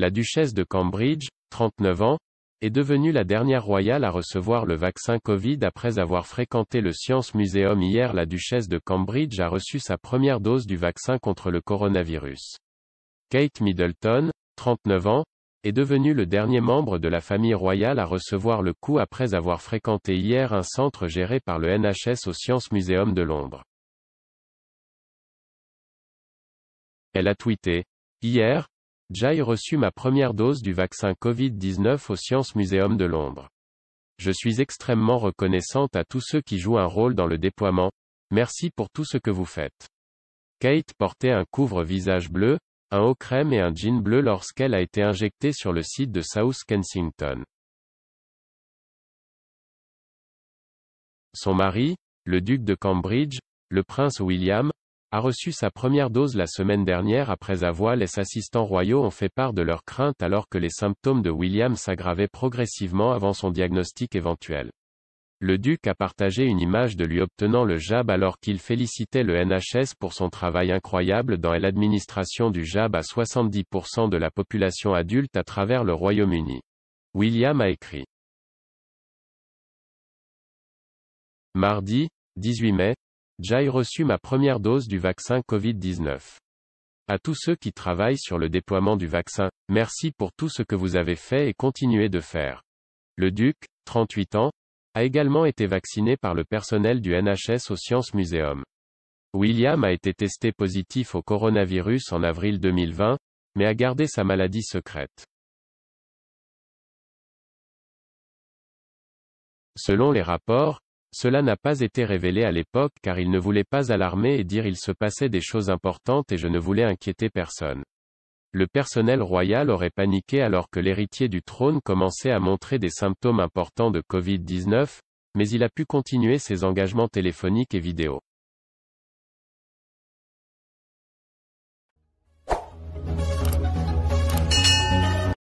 La duchesse de Cambridge, 39 ans, est devenue la dernière royale à recevoir le vaccin Covid après avoir fréquenté le Science Museum hier la duchesse de Cambridge a reçu sa première dose du vaccin contre le coronavirus. Kate Middleton, 39 ans, est devenue le dernier membre de la famille royale à recevoir le coup après avoir fréquenté hier un centre géré par le NHS au Science Museum de Londres. Elle a tweeté. Hier, Jai reçu ma première dose du vaccin Covid-19 au Science Museum de Londres. Je suis extrêmement reconnaissante à tous ceux qui jouent un rôle dans le déploiement. Merci pour tout ce que vous faites. Kate portait un couvre-visage bleu, un haut crème et un jean bleu lorsqu'elle a été injectée sur le site de South Kensington. Son mari, le duc de Cambridge, le prince William, a reçu sa première dose la semaine dernière après avoir les assistants royaux ont fait part de leurs craintes alors que les symptômes de William s'aggravaient progressivement avant son diagnostic éventuel. Le duc a partagé une image de lui obtenant le jab alors qu'il félicitait le NHS pour son travail incroyable dans l'administration du jab à 70% de la population adulte à travers le Royaume-Uni. William a écrit. Mardi, 18 mai, j'ai reçu ma première dose du vaccin Covid-19. À tous ceux qui travaillent sur le déploiement du vaccin, merci pour tout ce que vous avez fait et continuez de faire. Le Duc, 38 ans, a également été vacciné par le personnel du NHS au Science Museum. William a été testé positif au coronavirus en avril 2020, mais a gardé sa maladie secrète. Selon les rapports, cela n'a pas été révélé à l'époque car il ne voulait pas alarmer et dire il se passait des choses importantes et je ne voulais inquiéter personne. Le personnel royal aurait paniqué alors que l'héritier du trône commençait à montrer des symptômes importants de Covid-19, mais il a pu continuer ses engagements téléphoniques et vidéos.